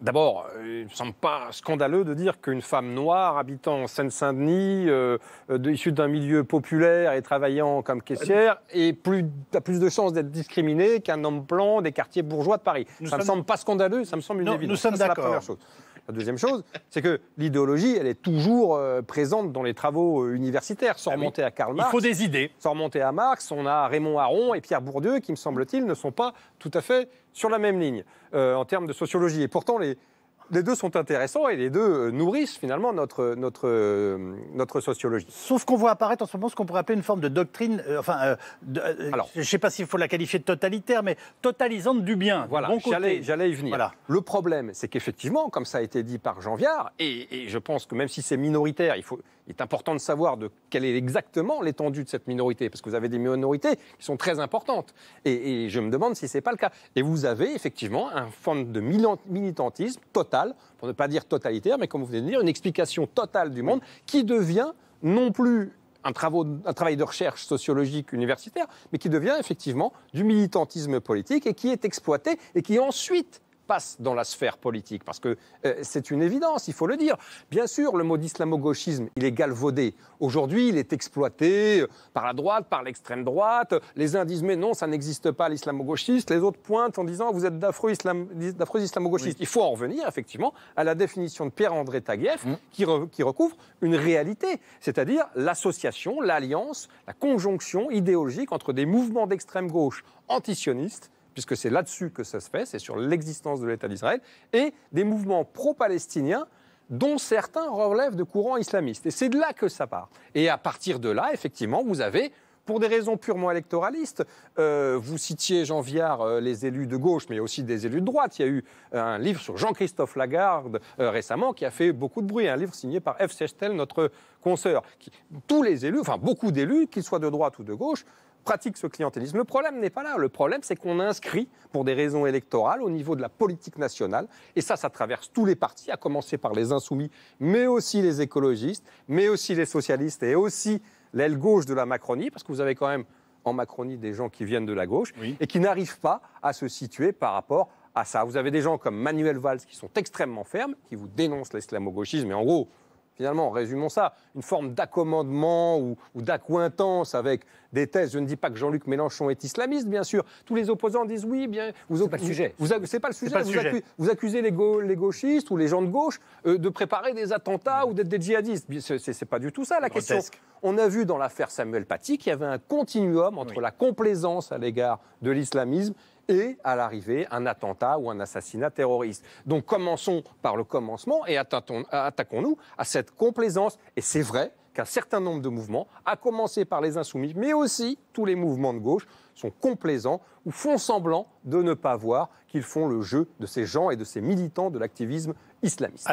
D'abord, euh, il ne me semble pas scandaleux de dire qu'une femme noire habitant en Seine-Saint-Denis, euh, euh, issue d'un milieu populaire et travaillant comme caissière, a plus de chances d'être discriminée qu'un homme blanc des quartiers bourgeois de Paris. ça ne me semble pas scandaleux, ça me semble une non, évidence. Nous sommes d'accord. La deuxième chose, c'est que l'idéologie, elle est toujours euh, présente dans les travaux euh, universitaires, sans ah à Karl Marx. Il faut des idées. Sans remonter à Marx, on a Raymond Aron et Pierre Bourdieu, qui, me semble-t-il, ne sont pas tout à fait sur la même ligne euh, en termes de sociologie. Et pourtant, les, les deux sont intéressants et les deux euh, nourrissent finalement notre, notre, euh, notre sociologie. Sauf qu'on voit apparaître en ce moment ce qu'on pourrait appeler une forme de doctrine, euh, enfin, je ne sais pas s'il faut la qualifier de totalitaire, mais totalisante du bien. Voilà, j'allais y venir. Le problème, c'est qu'effectivement, comme ça a été dit par Jean Viard, et je pense que même si c'est minoritaire, il faut, il est important de savoir de quelle est exactement l'étendue de cette minorité, parce que vous avez des minorités qui sont très importantes. Et, je me demande si ce n'est pas le cas. Et vous avez effectivement un fond de militantisme total, pour ne pas dire totalitaire, mais comme vous venez de dire, une explication totale du monde qui devient non plus un, un, travail de recherche sociologique universitaire, mais qui devient effectivement du militantisme politique et qui est exploité et qui ensuite passe dans la sphère politique, parce que euh, c'est une évidence, il faut le dire. Bien sûr, le mot dislamo il est galvaudé. Aujourd'hui, il est exploité euh, par la droite, par l'extrême droite. Les uns disent mais non, ça n'existe pas l'islamo-gauchiste. Les autres pointent en disant vous êtes d'affreux islamogauchistes islamo Il faut en revenir effectivement à la définition de Pierre-André Taguieff mmh. qui, qui recouvre une réalité, c'est-à-dire l'association, l'alliance, la conjonction idéologique entre des mouvements d'extrême gauche antisionistes puisque c'est là-dessus que ça se fait, c'est sur l'existence de l'État d'Israël, et des mouvements pro-palestiniens dont certains relèvent de courants islamistes. Et c'est de là que ça part. Et à partir de là, effectivement, vous avez pour des raisons purement électoralistes. Euh, vous citiez Jean Viard, euh, les élus de gauche, mais aussi des élus de droite. Il y a eu un livre sur Jean-Christophe Lagarde euh, récemment qui a fait beaucoup de bruit, un livre signé par F. Sechtel, notre consoeur. tous les élus, enfin beaucoup d'élus, qu'ils soient de droite ou de gauche, pratique ce clientélisme. Le problème n'est pas là. Le problème, c'est qu'on inscrit, pour des raisons électorales, au niveau de la politique nationale, et ça, ça traverse tous les partis, à commencer par les insoumis, mais aussi les écologistes, mais aussi les socialistes, et aussi l'aile gauche de la Macronie, parce que vous avez quand même en Macronie des gens qui viennent de la gauche et qui n'arrivent pas à se situer par rapport à ça. Vous avez des gens comme Manuel Valls qui sont extrêmement fermes, qui vous dénoncent l'islamo-gauchisme, et en gros, finalement, résumons ça, une forme d'accommodement ou, d'accointance avec des thèses. Je ne dis pas que Jean-Luc Mélenchon est islamiste, bien sûr. Tous les opposants disent oui, bien. Vous, pas le sujet. Vous, c'est pas le sujet. vous, Accusez, les, gauchistes ou les gens de gauche euh, de préparer des attentats ou d'être des djihadistes. C'est pas du tout ça la question. On a vu dans l'affaire Samuel Paty qu'il y avait un continuum entre la complaisance à l'égard de l'islamisme et à l'arrivée un attentat ou un assassinat terroriste. Donc commençons par le commencement et attaquons-nous à cette complaisance. Et c'est vrai qu'un certain nombre de mouvements, à commencer par les insoumis, mais aussi tous les mouvements de gauche, sont complaisants ou font semblant de ne pas voir qu'ils font le jeu de ces gens et de ces militants de l'activisme islamiste.